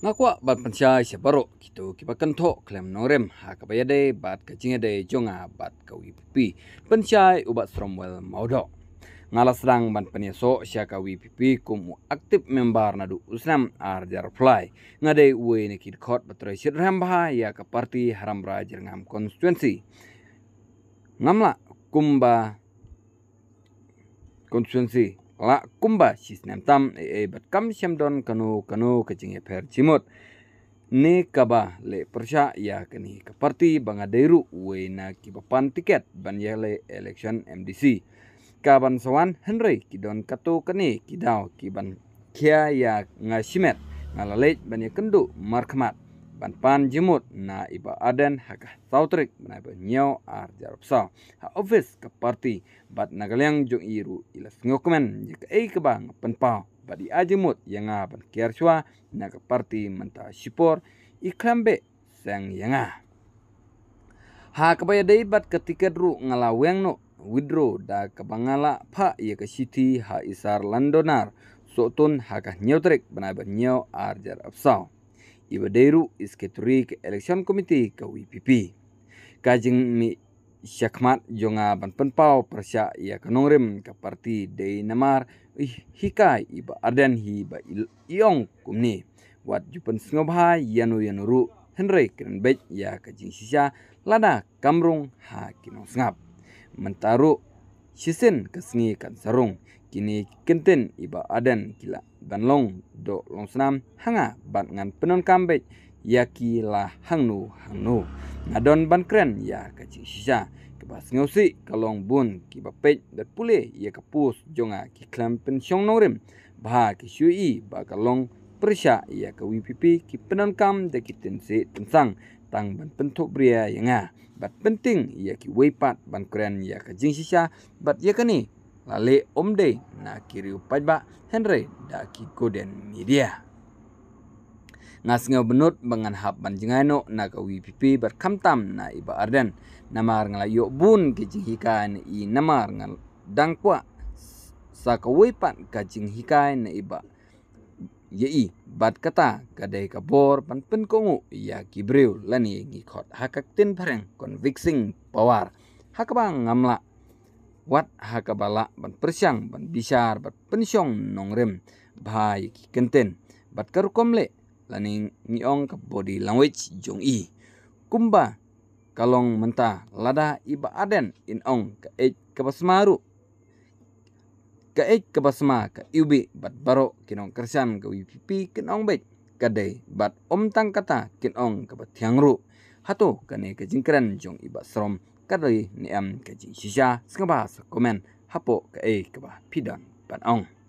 Nakwa ah, bat pancai sia baro kitu ki bakanto klem norem ha ka bayade bat ka jingade jonga ah, bat ka wipi pancai ubat stromwell maudo ngala sedang ban penyeso sia ka wipi kum aktif member nadu usnam ar jar fly ngade we ne kit kot batre sid ram ya ka parti haram raja ngam konstituensi ngamla kumba konstituensi la kumba si snem tam e e bat kam siam don kanu kanu ka jing e per chimot ne kaba le prasha ya kani ka parti banga deru we na ki ba pan tiket ban ya le election mdc ka ban sawan henry ki don kato kani ki daw ki ban kya ya nga simet nga lalait ban ya kendu markmat ban pan jemut na iba aden haka sautrik na iba nyau ar jarop sa ha office ke parti bat nagaliang jung iru ilas ngokmen jika ei ke bang pan pa badi ajemut yang ban kiarswa na ke parti menta sipor iklambe sang yang ah. ha kebaya dei bat ketika dru ngalaweng no widro da kebangala pa ia ke city ha isar landonar sotun haka nyotrek benar-benar nyau arjar absau ibadeiru isketurik election committee ke WPP. Kajeng mi syakmat jonga ban penpau persia ia kenongrim ke parti dei namar hikai iba arden hi ba iong kumni. Wat jupen sengobhai yanu yanuru Henry Krenbej ia kajeng sisya lada kamrung ha kinong sengap. Mentaruk Shisen kesengi kan sarung. Kini kentin iba aden kila dan long do long senam hanga bat ngan penon kambek yaki lah hangnu hangnu. Ngadon ban kren ya kacik sisa. Kebas ngusi kalong bun kiba pek dat pule ya kepus jonga kiklam pensyong nongrim. Bahak kisui bakalong persya ia ke WPP ki penankam ya de ki tensi tensang tang ban pentuk bria yang bat penting ia ki weipat ban kuren ia ke jing sisa bat ia ke ni lale om de na kiriu pajba Henry da ki koden media Nasnya benut mengan hab ban jengano na ke WPP berkamtam na iba arden namar ngalayo bun ke jing hikan i namar ngal dangkwa sa ke weipat ke jing hikan na iba yei bat kata kadai kabor pan pen kongu ya kibriu lan ye ngikot hakak tin pareng konviksing power hakabang ngamla wat hakabala ban persyang ban bisar bat pensyong nongrem bhai ki kenten bat karukomle laning ngiong ka body language jong i kumba kalong menta lada iba aden inong ka ej ka basmaru ka ik ka basma ka ubi bat baro kinong kersian ka wipipi kinong bet ka day bat om tang kata kinong ka bat tiangru hatu ka ne ka jingkren jong iba srom ka day ni am ka jing shisha sengabas komen hapo ka ik e, ka ba pidan bat ong.